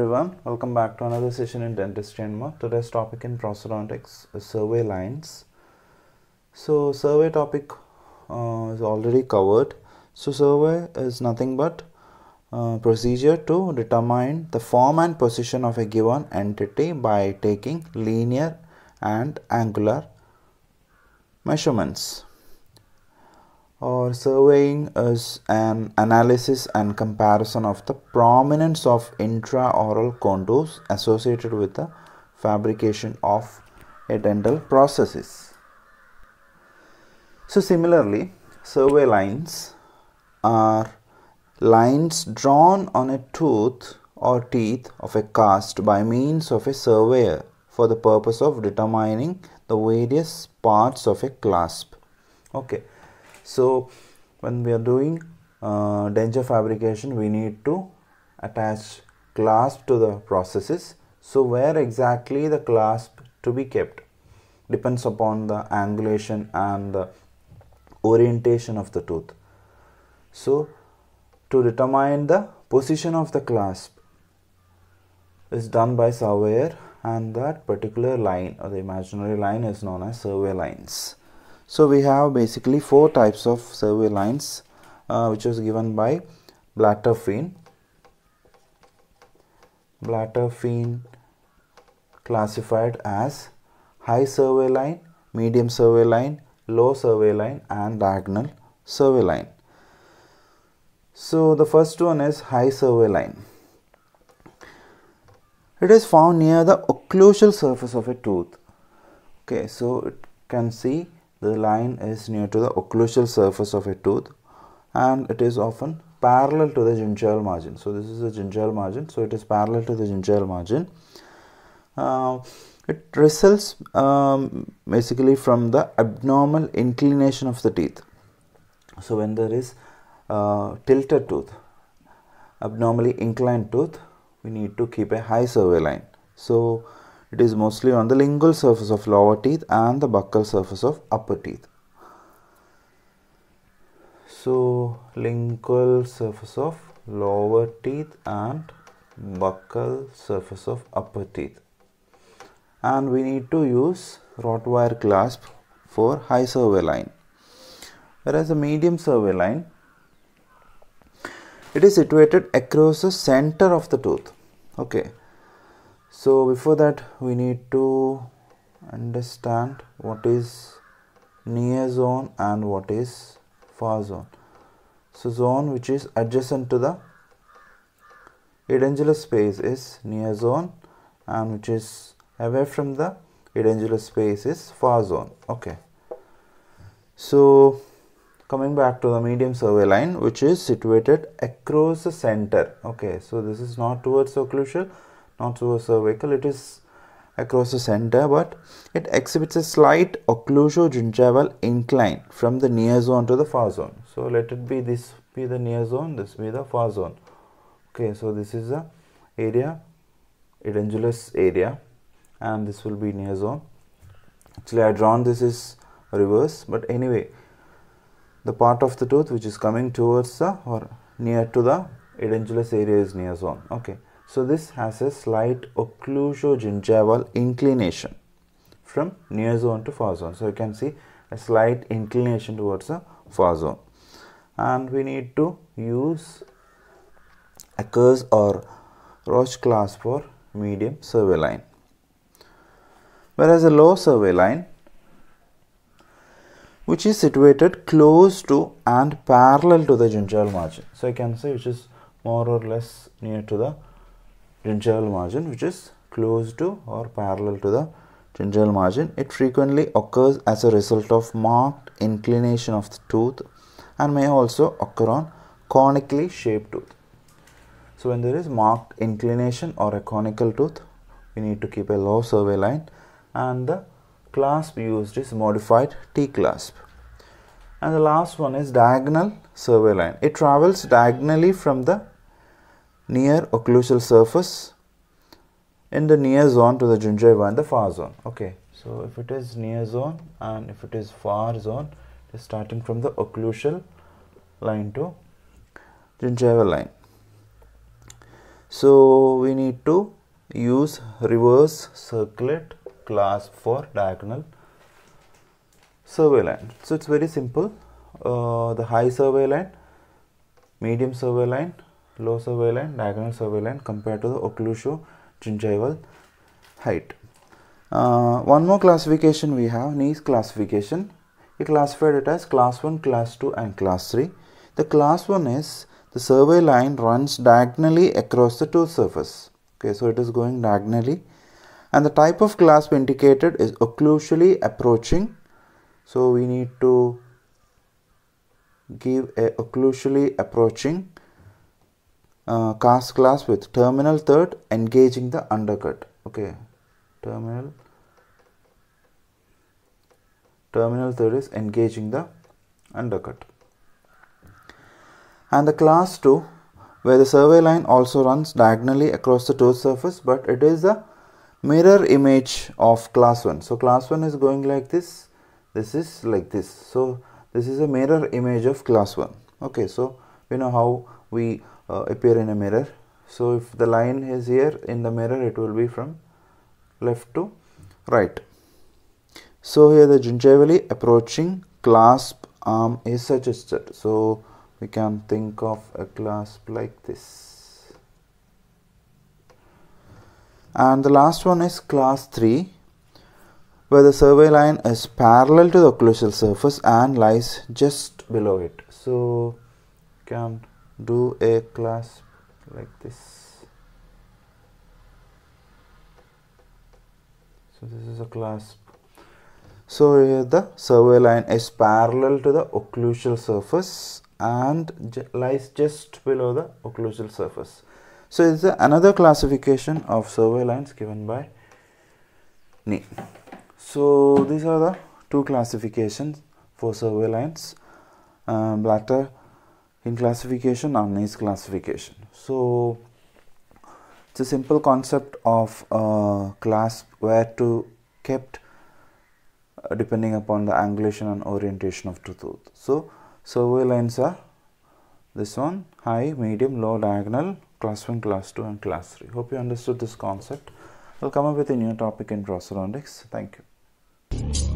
everyone, welcome back to another session in Dentistry and More. Today's topic in prosthodontics survey lines. So survey topic uh, is already covered. So survey is nothing but uh, procedure to determine the form and position of a given entity by taking linear and angular measurements or surveying is an analysis and comparison of the prominence of intraoral contours associated with the fabrication of a dental processes. So similarly, survey lines are lines drawn on a tooth or teeth of a cast by means of a surveyor for the purpose of determining the various parts of a clasp. Okay so when we are doing uh, danger fabrication we need to attach clasp to the processes so where exactly the clasp to be kept depends upon the angulation and the orientation of the tooth so to determine the position of the clasp is done by surveyor and that particular line or the imaginary line is known as survey lines so we have basically four types of survey lines uh, which was given by Blatterfin Blatterfin classified as high survey line medium survey line low survey line and diagonal survey line so the first one is high survey line it is found near the occlusal surface of a tooth okay so it can see the line is near to the occlusal surface of a tooth and it is often parallel to the gingival margin. So this is the gingival margin. So it is parallel to the gingival margin. Uh, it results um, basically from the abnormal inclination of the teeth. So when there is uh, tilted tooth, abnormally inclined tooth, we need to keep a high survey line. So it is mostly on the lingual surface of lower teeth and the buccal surface of upper teeth. So, lingual surface of lower teeth and buccal surface of upper teeth. And we need to use wrought wire clasp for high survey line. Whereas the medium survey line, it is situated across the center of the tooth. Okay, so before that we need to understand what is near zone and what is far zone so zone which is adjacent to the edentulous space is near zone and which is away from the edentulous space is far zone okay so coming back to the medium survey line which is situated across the center okay so this is not towards occlusal not through a cervical it is across the center but it exhibits a slight occluso-gingival incline from the near zone to the far zone so let it be this be the near zone this be the far zone okay so this is the area edentulous area and this will be near zone actually I drawn this is reverse but anyway the part of the tooth which is coming towards the or near to the edentulous area is near zone okay so this has a slight gingival inclination from near zone to far zone. So you can see a slight inclination towards the far zone. And we need to use a curse or Roche class for medium survey line. Whereas a low survey line which is situated close to and parallel to the gingival margin. So you can say which is more or less near to the tensile margin which is close to or parallel to the gingival margin. It frequently occurs as a result of marked inclination of the tooth and may also occur on conically shaped tooth. So when there is marked inclination or a conical tooth, we need to keep a low survey line and the clasp used is modified T-clasp. And the last one is diagonal survey line. It travels diagonally from the near occlusal surface in the near zone to the gingiva and the far zone okay so if it is near zone and if it is far zone it is starting from the occlusal line to gingiva line so we need to use reverse circlet class for diagonal survey line so it's very simple uh, the high survey line medium survey line low survey line, diagonal survey line compared to the occlusio gingival height. Uh, one more classification we have knees classification. We classified it as class 1, class 2 and class 3. The class 1 is the survey line runs diagonally across the tooth surface. Okay, so it is going diagonally and the type of clasp indicated is occlusally approaching. So we need to give a occlusally approaching uh, cast class with terminal third engaging the undercut okay terminal terminal third is engaging the undercut and the class 2 where the survey line also runs diagonally across the tooth surface but it is a mirror image of class 1 so class 1 is going like this this is like this so this is a mirror image of class 1 okay so we know how we uh, appear in a mirror so if the line is here in the mirror it will be from left to right so here the gingivally approaching clasp arm is suggested so we can think of a clasp like this and the last one is class 3 where the survey line is parallel to the occlusal surface and lies just below it so can do a clasp like this so this is a clasp so the survey line is parallel to the occlusal surface and lies just below the occlusal surface so it's another classification of survey lines given by Nee. So these are the two classifications for survey lines. Uh, in classification Arnay's classification. So it's a simple concept of class where to kept uh, depending upon the angulation and orientation of tooth. So survey lines are this one high, medium, low, diagonal, class 1, class 2 and class 3. Hope you understood this concept. I'll come up with a new topic in prosthodontics. Thank you.